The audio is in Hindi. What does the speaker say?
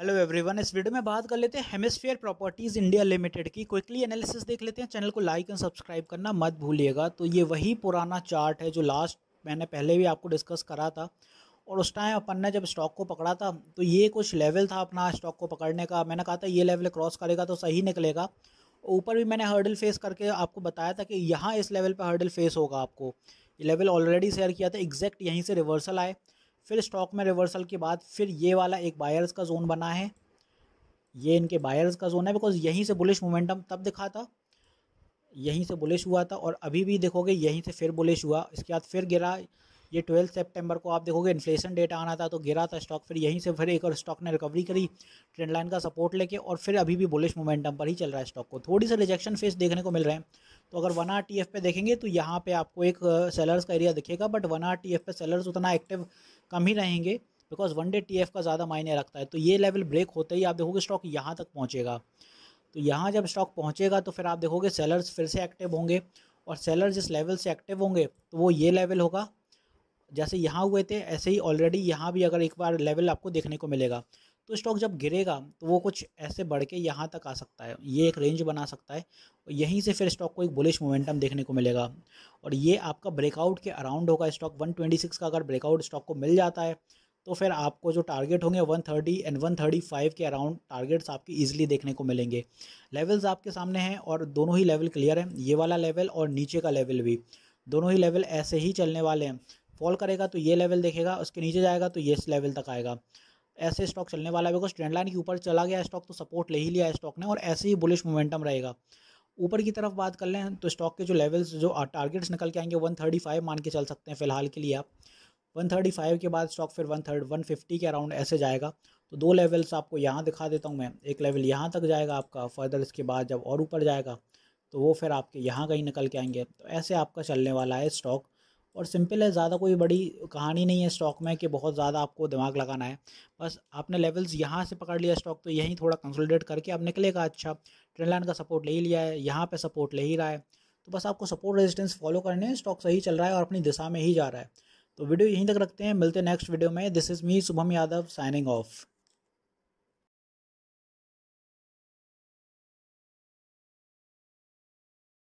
हेलो एवरीवन इस वीडियो में बात कर लेते हैं हेमिस्फेयर प्रॉपर्टीज़ इंडिया लिमिटेड की क्विकली एनालिसिस देख लेते हैं चैनल को लाइक एंड सब्सक्राइब करना मत भूलिएगा तो ये वही पुराना चार्ट है जो लास्ट मैंने पहले भी आपको डिस्कस करा था और उस टाइम अपन ने जब स्टॉक को पकड़ा था तो ये कुछ लेवल था अपना स्टॉक को पकड़ने का मैंने कहा था ये लेवल क्रॉस करेगा तो सही निकलेगा ऊपर भी मैंने हर्डल फेस करके आपको बताया था कि यहाँ इस लेवल पर हर्डल फेस होगा आपको ये लेवल ऑलरेडी शेयर किया था एग्जैक्ट यहीं से रिवर्सल आए फिर स्टॉक में रिवर्सल के बाद फिर ये वाला एक बायर्स का जोन बना है ये इनके बायर्स का जोन है बिकॉज यहीं से बुलिश मोमेंटम तब दिखा था यहीं से बुलिश हुआ था और अभी भी देखोगे यहीं से फिर बुलिश हुआ इसके बाद फिर गिरा ये ट्वेल्थ सेप्टेम्बर को आप देखोगे इन्फ्लेशन डेटा आना था तो गिरा था स्टॉक फिर यहीं से फिर एक और स्टॉक ने रिकवरी करी ट्रेंड लाइन का सपोर्ट लेके और फिर अभी भी बुलिश मोमेंटम पर ही चल रहा है स्टॉक को थोड़ी सी रिजेक्शन फेस देखने को मिल रहे हैं तो अगर वन आर टी एफ पे देखेंगे तो यहाँ पे आपको एक सेलर्स का एरिया दिखेगा but one R T F पे सेलर्स उतना एक्टिव कम ही रहेंगे because one day T F का ज़्यादा मायने रखता है तो ये लेवल ब्रेक होते ही आप देखोगे स्टॉक यहाँ तक पहुँचेगा तो यहाँ जब स्टॉक पहुँचेगा तो फिर आप देखोगे सेलर्स फिर से एक्टिव होंगे और सेलर जिस लेवल से एक्टिव होंगे तो वो ये लेवल होगा जैसे यहाँ हुए थे ऐसे ही ऑलरेडी यहाँ भी अगर एक बार लेवल आपको देखने को मिलेगा तो स्टॉक जब गिरेगा तो वो कुछ ऐसे बढ़ के यहाँ तक आ सकता है ये एक रेंज बना सकता है और यहीं से फिर स्टॉक को एक बुलिश मोमेंटम देखने को मिलेगा और ये आपका ब्रेकआउट के अराउंड होगा स्टॉक 126 का अगर ब्रेकआउट स्टॉक को मिल जाता है तो फिर आपको जो टारगेट होंगे 130 एंड 135 के अराउंड टारगेट्स आपके ईजिली देखने को मिलेंगे लेवल्स आपके सामने हैं और दोनों ही लेवल क्लियर हैं ये वाला लेवल और नीचे का लेवल भी दोनों ही लेवल ऐसे ही चलने वाले हैं फॉल करेगा तो ये लेवल देखेगा उसके नीचे जाएगा तो ये लेवल तक आएगा ऐसे स्टॉक चलने वाला है बिकॉज ट्रेंड लाइन के ऊपर चला गया स्टॉक तो सपोर्ट ले ही लिया स्टॉक ने और ऐसे ही बुलिश मोमेंटम रहेगा ऊपर की तरफ बात कर लें तो स्टॉक के जो लेवल्स जो टारगेट्स निकल के आएंगे 135 मान के चल सकते हैं फिलहाल के लिए आप 135 के बाद स्टॉक फिर वन थर्ड वन के अराउंड ऐसे जाएगा तो दो लेवल्स आपको यहाँ दिखा देता हूँ मैं एक लेवल यहाँ तक जाएगा आपका फर्दर इसके बाद जब और ऊपर जाएगा तो वो फिर आपके यहाँ कहीं निकल के आएंगे तो ऐसे आपका चलने वाला है स्टॉक और सिंपल है ज़्यादा कोई बड़ी कहानी नहीं है स्टॉक में कि बहुत ज़्यादा आपको दिमाग लगाना है बस आपने लेवल्स यहाँ से पकड़ लिया स्टॉक तो यहीं थोड़ा कंसोलिडेट करके आप निकलेगा अच्छा ट्रेंड लाइन का सपोर्ट ले ही लिया है यहाँ पर सपोर्ट ले ही रहा है तो बस आपको सपोर्ट रेजिस्टेंस फॉलो करने हैं स्टॉक सही चल रहा है और अपनी दिशा में ही जा रहा है तो वीडियो यहीं तक रखते हैं मिलते हैं नेक्स्ट वीडियो में this is me Shubham Yadav signing of